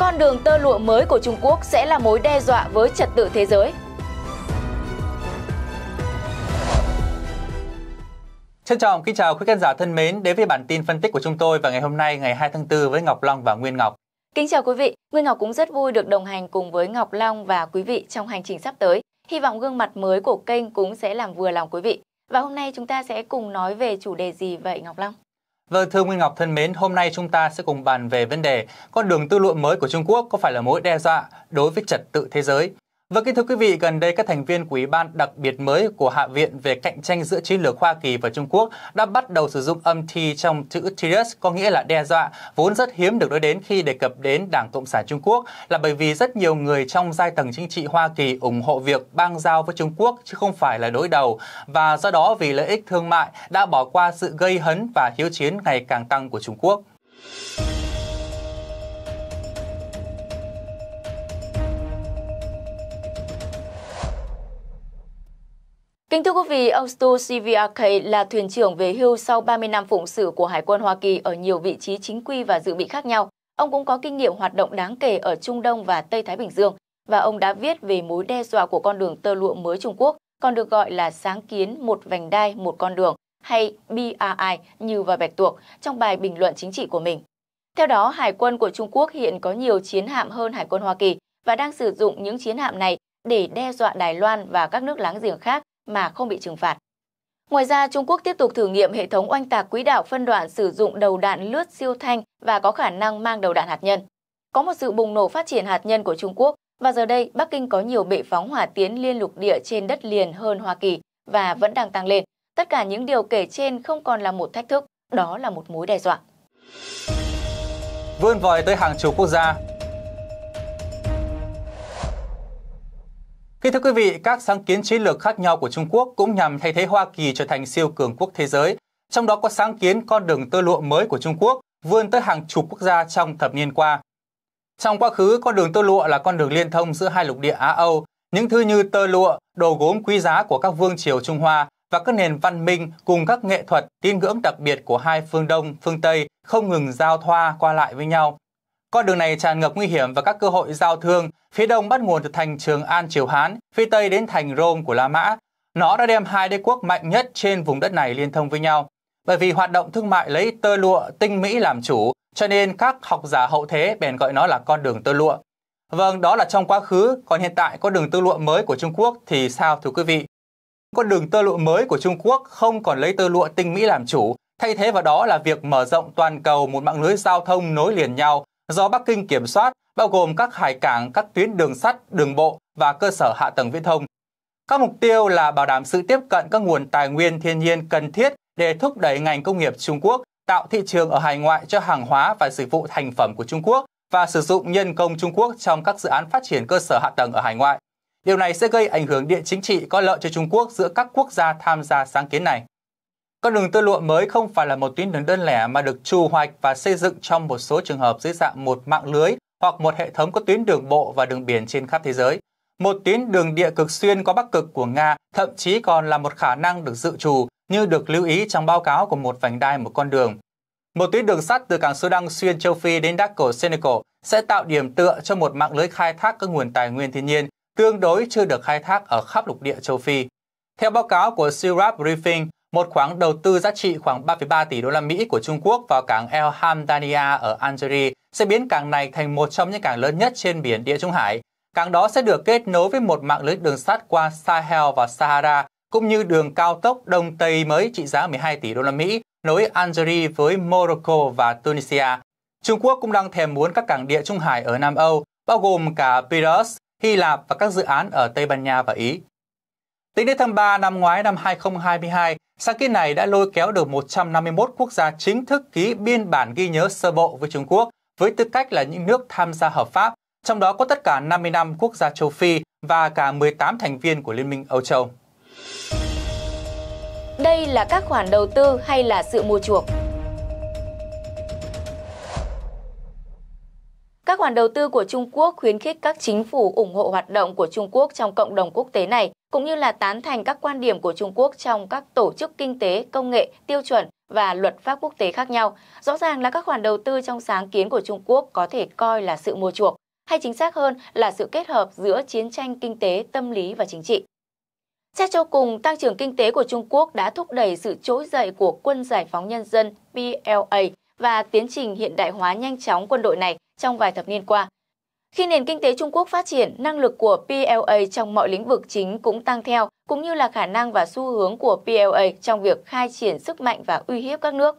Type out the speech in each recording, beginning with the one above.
con đường tơ lụa mới của Trung Quốc sẽ là mối đe dọa với trật tự thế giới. Trân trọng kính chào quý khán giả thân mến đến với bản tin phân tích của chúng tôi vào ngày hôm nay ngày 2 tháng 4 với Ngọc Long và Nguyên Ngọc. Kính chào quý vị, Nguyên Ngọc cũng rất vui được đồng hành cùng với Ngọc Long và quý vị trong hành trình sắp tới. Hy vọng gương mặt mới của kênh cũng sẽ làm vừa lòng quý vị. Và hôm nay chúng ta sẽ cùng nói về chủ đề gì vậy Ngọc Long? Vâng, thưa Nguyên Ngọc thân mến, hôm nay chúng ta sẽ cùng bàn về vấn đề con đường tư lụa mới của Trung Quốc có phải là mối đe dọa đối với trật tự thế giới. Vâng kính thưa quý vị, gần đây các thành viên của Ủy ban đặc biệt mới của Hạ viện về cạnh tranh giữa chiến lược Hoa Kỳ và Trung Quốc đã bắt đầu sử dụng âm thi trong chữ Trius, có nghĩa là đe dọa, vốn rất hiếm được nói đến khi đề cập đến Đảng Cộng sản Trung Quốc là bởi vì rất nhiều người trong giai tầng chính trị Hoa Kỳ ủng hộ việc bang giao với Trung Quốc chứ không phải là đối đầu và do đó vì lợi ích thương mại đã bỏ qua sự gây hấn và hiếu chiến ngày càng tăng của Trung Quốc. Kính thưa quý vị, ông Stu CVRK là thuyền trưởng về hưu sau 30 năm phụng sự của Hải quân Hoa Kỳ ở nhiều vị trí chính quy và dự bị khác nhau. Ông cũng có kinh nghiệm hoạt động đáng kể ở Trung Đông và Tây Thái Bình Dương, và ông đã viết về mối đe dọa của con đường tơ lụa mới Trung Quốc, còn được gọi là sáng kiến một vành đai một con đường hay BRI như và bạch tuộc trong bài bình luận chính trị của mình. Theo đó, Hải quân của Trung Quốc hiện có nhiều chiến hạm hơn Hải quân Hoa Kỳ và đang sử dụng những chiến hạm này để đe dọa Đài Loan và các nước láng giềng khác mà không bị trừng phạt. Ngoài ra, Trung Quốc tiếp tục thử nghiệm hệ thống oanh tạc quỹ đạo phân đoạn sử dụng đầu đạn lướt siêu thanh và có khả năng mang đầu đạn hạt nhân. Có một sự bùng nổ phát triển hạt nhân của Trung Quốc và giờ đây Bắc Kinh có nhiều bệ phóng hỏa tiến liên lục địa trên đất liền hơn Hoa Kỳ và vẫn đang tăng lên. Tất cả những điều kể trên không còn là một thách thức, đó là một mối đe dọa. Vươn vòi tới hàng chục quốc gia, Kính thưa quý vị, các sáng kiến chiến lược khác nhau của Trung Quốc cũng nhằm thay thế Hoa Kỳ trở thành siêu cường quốc thế giới. Trong đó có sáng kiến con đường tơ lụa mới của Trung Quốc vươn tới hàng chục quốc gia trong thập niên qua. Trong quá khứ, con đường tơ lụa là con đường liên thông giữa hai lục địa Á-Âu. Những thứ như tơ lụa, đồ gốm quý giá của các vương triều Trung Hoa và các nền văn minh cùng các nghệ thuật, tín ngưỡng đặc biệt của hai phương Đông, phương Tây không ngừng giao thoa qua lại với nhau, con đường này tràn ngập nguy hiểm và các cơ hội giao thương, phía đông bắt nguồn từ thành Trường An Triều Hán, phía tây đến thành Rome của La Mã. Nó đã đem hai đế quốc mạnh nhất trên vùng đất này liên thông với nhau. Bởi vì hoạt động thương mại lấy tơ lụa tinh mỹ làm chủ, cho nên các học giả hậu thế bèn gọi nó là con đường tơ lụa. Vâng, đó là trong quá khứ, còn hiện tại con đường tơ lụa mới của Trung Quốc thì sao thưa quý vị? Con đường tơ lụa mới của Trung Quốc không còn lấy tơ lụa tinh mỹ làm chủ, thay thế vào đó là việc mở rộng toàn cầu một mạng lưới giao thông nối liền nhau do Bắc Kinh kiểm soát, bao gồm các hải cảng, các tuyến đường sắt, đường bộ và cơ sở hạ tầng viễn thông. Các mục tiêu là bảo đảm sự tiếp cận các nguồn tài nguyên thiên nhiên cần thiết để thúc đẩy ngành công nghiệp Trung Quốc, tạo thị trường ở hải ngoại cho hàng hóa và dịch vụ thành phẩm của Trung Quốc và sử dụng nhân công Trung Quốc trong các dự án phát triển cơ sở hạ tầng ở hải ngoại. Điều này sẽ gây ảnh hưởng địa chính trị có lợi cho Trung Quốc giữa các quốc gia tham gia sáng kiến này. Con đường tơ lụa mới không phải là một tuyến đường đơn lẻ mà được trù hoạch và xây dựng trong một số trường hợp dưới dạng một mạng lưới hoặc một hệ thống có tuyến đường bộ và đường biển trên khắp thế giới. Một tuyến đường địa cực xuyên qua Bắc Cực của Nga thậm chí còn là một khả năng được dự trù như được lưu ý trong báo cáo của một vành đai một con đường. Một tuyến đường sắt từ cảng Sudan xuyên châu Phi đến Dakar, Senegal sẽ tạo điểm tựa cho một mạng lưới khai thác các nguồn tài nguyên thiên nhiên tương đối chưa được khai thác ở khắp lục địa châu Phi. Theo báo cáo của Sirap Briefing, một khoản đầu tư giá trị khoảng 3,3 tỷ đô la Mỹ của Trung Quốc vào cảng El Hamdania ở Algeria sẽ biến cảng này thành một trong những cảng lớn nhất trên biển Địa Trung Hải. Cảng đó sẽ được kết nối với một mạng lưới đường sắt qua Sahel và Sahara, cũng như đường cao tốc Đông Tây mới trị giá 12 tỷ đô la Mỹ nối Algeria với Morocco và Tunisia. Trung Quốc cũng đang thèm muốn các cảng Địa Trung Hải ở Nam Âu, bao gồm cả Piraeus, Hy Lạp và các dự án ở Tây Ban Nha và Ý. Tính đến tháng 3 năm ngoái năm 2022, sáng kiến này đã lôi kéo được 151 quốc gia chính thức ký biên bản ghi nhớ sơ bộ với Trung Quốc với tư cách là những nước tham gia hợp pháp, trong đó có tất cả 55 quốc gia châu Phi và cả 18 thành viên của Liên minh Âu Châu. Đây là các khoản đầu tư hay là sự mua chuộc? Các khoản đầu tư của Trung Quốc khuyến khích các chính phủ ủng hộ hoạt động của Trung Quốc trong cộng đồng quốc tế này cũng như là tán thành các quan điểm của Trung Quốc trong các tổ chức kinh tế, công nghệ, tiêu chuẩn và luật pháp quốc tế khác nhau. Rõ ràng là các khoản đầu tư trong sáng kiến của Trung Quốc có thể coi là sự mua chuộc, hay chính xác hơn là sự kết hợp giữa chiến tranh kinh tế, tâm lý và chính trị. Xét cho cùng, tăng trưởng kinh tế của Trung Quốc đã thúc đẩy sự trỗi dậy của quân giải phóng nhân dân PLA và tiến trình hiện đại hóa nhanh chóng quân đội này trong vài thập niên qua – khi nền kinh tế Trung Quốc phát triển, năng lực của PLA trong mọi lĩnh vực chính cũng tăng theo, cũng như là khả năng và xu hướng của PLA trong việc khai triển sức mạnh và uy hiếp các nước.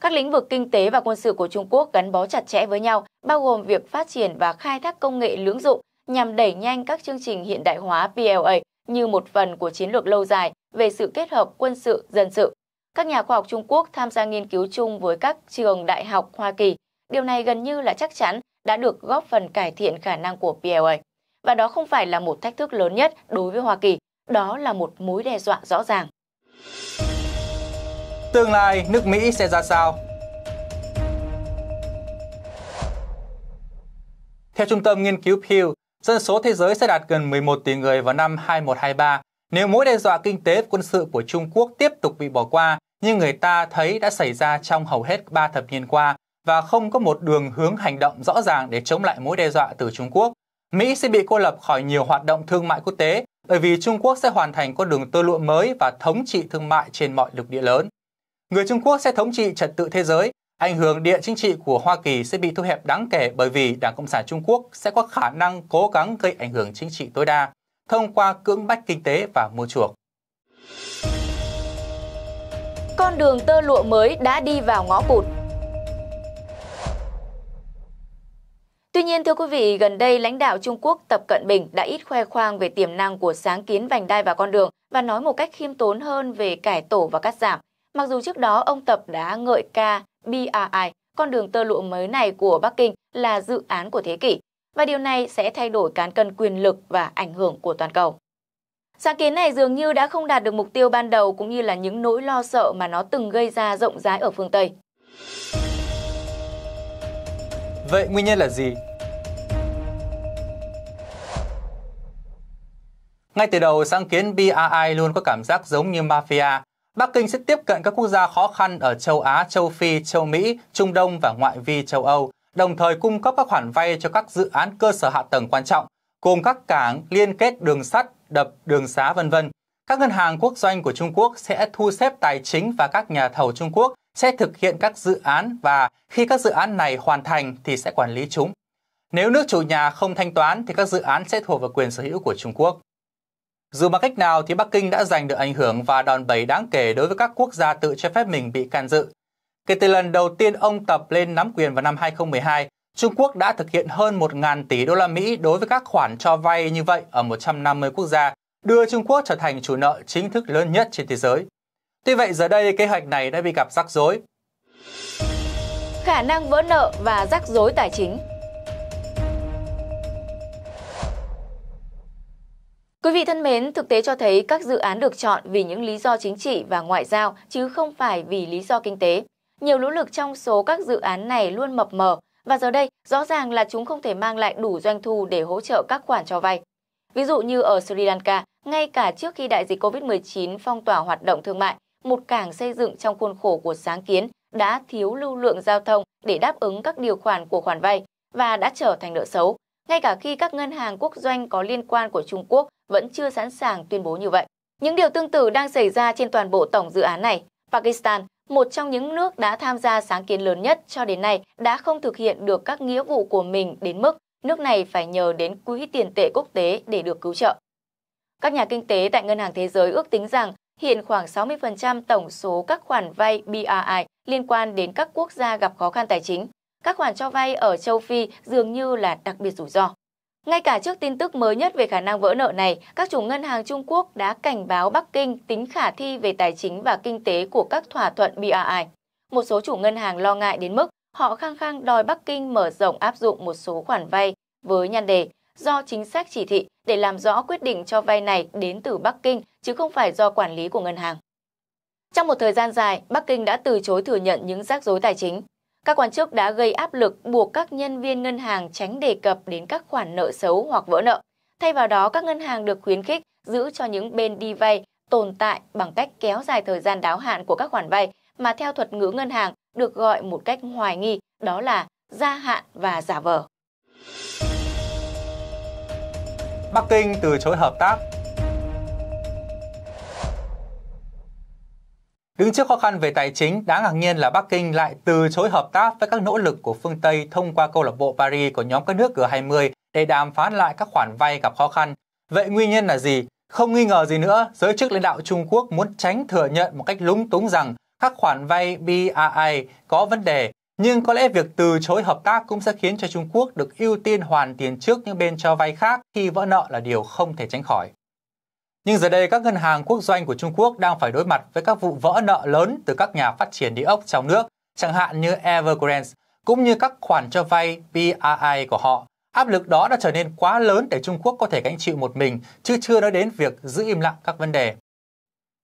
Các lĩnh vực kinh tế và quân sự của Trung Quốc gắn bó chặt chẽ với nhau, bao gồm việc phát triển và khai thác công nghệ lưỡng dụng nhằm đẩy nhanh các chương trình hiện đại hóa PLA như một phần của chiến lược lâu dài về sự kết hợp quân sự, dân sự. Các nhà khoa học Trung Quốc tham gia nghiên cứu chung với các trường đại học Hoa Kỳ. Điều này gần như là chắc chắn đã được góp phần cải thiện khả năng của PLA. Và đó không phải là một thách thức lớn nhất đối với Hoa Kỳ, đó là một mối đe dọa rõ ràng. Tương lai nước Mỹ sẽ ra sao? Theo Trung tâm Nghiên cứu Pew, dân số thế giới sẽ đạt gần 11 tỷ người vào năm 2123 nếu mối đe dọa kinh tế và quân sự của Trung Quốc tiếp tục bị bỏ qua như người ta thấy đã xảy ra trong hầu hết 3 thập niên qua và không có một đường hướng hành động rõ ràng để chống lại mối đe dọa từ Trung Quốc, Mỹ sẽ bị cô lập khỏi nhiều hoạt động thương mại quốc tế bởi vì Trung Quốc sẽ hoàn thành con đường tơ lụa mới và thống trị thương mại trên mọi lục địa lớn. Người Trung Quốc sẽ thống trị trật tự thế giới, ảnh hưởng địa chính trị của Hoa Kỳ sẽ bị thu hẹp đáng kể bởi vì Đảng Cộng sản Trung Quốc sẽ có khả năng cố gắng gây ảnh hưởng chính trị tối đa thông qua cưỡng bách kinh tế và mua chuộc. Con đường tơ lụa mới đã đi vào ngõ cụt Tuy nhiên, thưa quý vị, gần đây lãnh đạo Trung Quốc Tập Cận Bình đã ít khoe khoang về tiềm năng của sáng kiến vành đai và con đường và nói một cách khiêm tốn hơn về cải tổ và cắt giảm. Mặc dù trước đó ông Tập đã ngợi ca BRI, con đường tơ lụa mới này của Bắc Kinh là dự án của thế kỷ và điều này sẽ thay đổi cán cân quyền lực và ảnh hưởng của toàn cầu. Sáng kiến này dường như đã không đạt được mục tiêu ban đầu cũng như là những nỗi lo sợ mà nó từng gây ra rộng rãi ở phương Tây. Vậy nguyên nhân là gì? Ngay từ đầu, sáng kiến BRI luôn có cảm giác giống như mafia. Bắc Kinh sẽ tiếp cận các quốc gia khó khăn ở châu Á, châu Phi, châu Mỹ, Trung Đông và ngoại vi châu Âu, đồng thời cung cấp các khoản vay cho các dự án cơ sở hạ tầng quan trọng, gồm các cảng, liên kết đường sắt, đập, đường xá vân vân. Các ngân hàng quốc doanh của Trung Quốc sẽ thu xếp tài chính và các nhà thầu Trung Quốc sẽ thực hiện các dự án và khi các dự án này hoàn thành thì sẽ quản lý chúng. Nếu nước chủ nhà không thanh toán thì các dự án sẽ thuộc vào quyền sở hữu của Trung Quốc. Dù bằng cách nào thì Bắc Kinh đã giành được ảnh hưởng và đòn bẩy đáng kể đối với các quốc gia tự cho phép mình bị can dự. Kể từ lần đầu tiên ông Tập lên nắm quyền vào năm 2012, Trung Quốc đã thực hiện hơn 1.000 tỷ đô la Mỹ đối với các khoản cho vay như vậy ở 150 quốc gia, đưa Trung Quốc trở thành chủ nợ chính thức lớn nhất trên thế giới. Tuy vậy giờ đây kế hoạch này đã bị gặp rắc rối. Khả năng vỡ nợ và rắc rối tài chính Quý vị thân mến, thực tế cho thấy các dự án được chọn vì những lý do chính trị và ngoại giao chứ không phải vì lý do kinh tế. Nhiều nỗ lực trong số các dự án này luôn mập mờ và giờ đây rõ ràng là chúng không thể mang lại đủ doanh thu để hỗ trợ các khoản cho vay. Ví dụ như ở Sri Lanka, ngay cả trước khi đại dịch COVID-19 phong tỏa hoạt động thương mại, một cảng xây dựng trong khuôn khổ của sáng kiến đã thiếu lưu lượng giao thông để đáp ứng các điều khoản của khoản vay và đã trở thành nợ xấu ngay cả khi các ngân hàng quốc doanh có liên quan của Trung Quốc vẫn chưa sẵn sàng tuyên bố như vậy. Những điều tương tự đang xảy ra trên toàn bộ tổng dự án này. Pakistan, một trong những nước đã tham gia sáng kiến lớn nhất cho đến nay, đã không thực hiện được các nghĩa vụ của mình đến mức nước này phải nhờ đến quỹ tiền tệ quốc tế để được cứu trợ. Các nhà kinh tế tại Ngân hàng Thế giới ước tính rằng hiện khoảng 60% tổng số các khoản vay BRI liên quan đến các quốc gia gặp khó khăn tài chính các khoản cho vay ở châu Phi dường như là đặc biệt rủi ro. Ngay cả trước tin tức mới nhất về khả năng vỡ nợ này, các chủ ngân hàng Trung Quốc đã cảnh báo Bắc Kinh tính khả thi về tài chính và kinh tế của các thỏa thuận BRI. Một số chủ ngân hàng lo ngại đến mức họ khăng khăng đòi Bắc Kinh mở rộng áp dụng một số khoản vay với nhan đề do chính sách chỉ thị để làm rõ quyết định cho vay này đến từ Bắc Kinh chứ không phải do quản lý của ngân hàng. Trong một thời gian dài, Bắc Kinh đã từ chối thừa nhận những rắc rối tài chính. Các quan chức đã gây áp lực buộc các nhân viên ngân hàng tránh đề cập đến các khoản nợ xấu hoặc vỡ nợ. Thay vào đó, các ngân hàng được khuyến khích giữ cho những bên đi vay tồn tại bằng cách kéo dài thời gian đáo hạn của các khoản vay mà theo thuật ngữ ngân hàng được gọi một cách hoài nghi đó là gia hạn và giả vờ. Bắc Kinh từ chối hợp tác Đứng trước khó khăn về tài chính, đáng ngạc nhiên là Bắc Kinh lại từ chối hợp tác với các nỗ lực của phương Tây thông qua câu lạc bộ Paris của nhóm các nước G20 để đàm phán lại các khoản vay gặp khó khăn. Vậy nguyên nhân là gì? Không nghi ngờ gì nữa, giới chức lãnh đạo Trung Quốc muốn tránh thừa nhận một cách lúng túng rằng các khoản vay BRI có vấn đề, nhưng có lẽ việc từ chối hợp tác cũng sẽ khiến cho Trung Quốc được ưu tiên hoàn tiền trước những bên cho vay khác khi vỡ nợ là điều không thể tránh khỏi. Nhưng giờ đây các ngân hàng quốc doanh của Trung Quốc đang phải đối mặt với các vụ vỡ nợ lớn từ các nhà phát triển địa ốc trong nước, chẳng hạn như Evergrande, cũng như các khoản cho vay PII của họ. Áp lực đó đã trở nên quá lớn để Trung Quốc có thể gánh chịu một mình, chứ chưa nói đến việc giữ im lặng các vấn đề.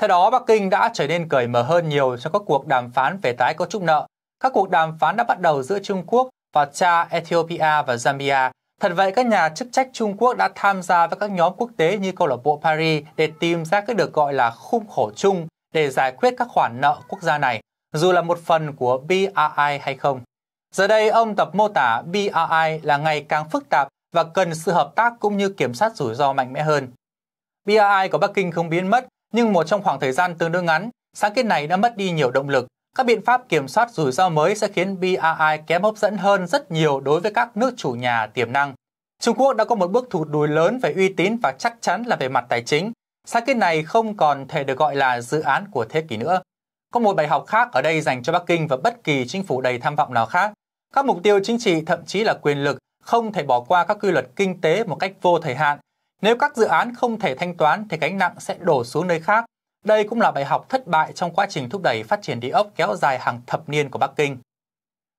Theo đó, Bắc Kinh đã trở nên cởi mở hơn nhiều cho các cuộc đàm phán về tái cấu trúc nợ. Các cuộc đàm phán đã bắt đầu giữa Trung Quốc và cha Ethiopia và Zambia Thật vậy, các nhà chức trách Trung Quốc đã tham gia với các nhóm quốc tế như câu lạc bộ Paris để tìm ra cái được gọi là khung khổ chung để giải quyết các khoản nợ quốc gia này, dù là một phần của BRI hay không. Giờ đây, ông Tập mô tả BRI là ngày càng phức tạp và cần sự hợp tác cũng như kiểm soát rủi ro mạnh mẽ hơn. BRI của Bắc Kinh không biến mất, nhưng một trong khoảng thời gian tương đối ngắn, sáng kiến này đã mất đi nhiều động lực các biện pháp kiểm soát rủi ro mới sẽ khiến BRI kém hấp dẫn hơn rất nhiều đối với các nước chủ nhà tiềm năng. Trung Quốc đã có một bước thụt lùi lớn về uy tín và chắc chắn là về mặt tài chính. Sáng kiến này không còn thể được gọi là dự án của thế kỷ nữa. Có một bài học khác ở đây dành cho Bắc Kinh và bất kỳ chính phủ đầy tham vọng nào khác. Các mục tiêu chính trị thậm chí là quyền lực không thể bỏ qua các quy luật kinh tế một cách vô thời hạn. Nếu các dự án không thể thanh toán thì gánh nặng sẽ đổ xuống nơi khác đây cũng là bài học thất bại trong quá trình thúc đẩy phát triển địa ốc kéo dài hàng thập niên của Bắc Kinh.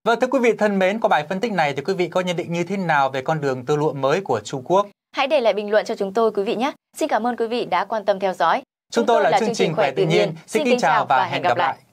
Vâng thưa quý vị thân mến, qua bài phân tích này thì quý vị có nhận định như thế nào về con đường tơ lụa mới của Trung Quốc? Hãy để lại bình luận cho chúng tôi quý vị nhé. Xin cảm ơn quý vị đã quan tâm theo dõi. Chúng, chúng tôi là, là chương trình Khỏe Tự Nhiên. Xin kính chào và hẹn gặp lại. lại.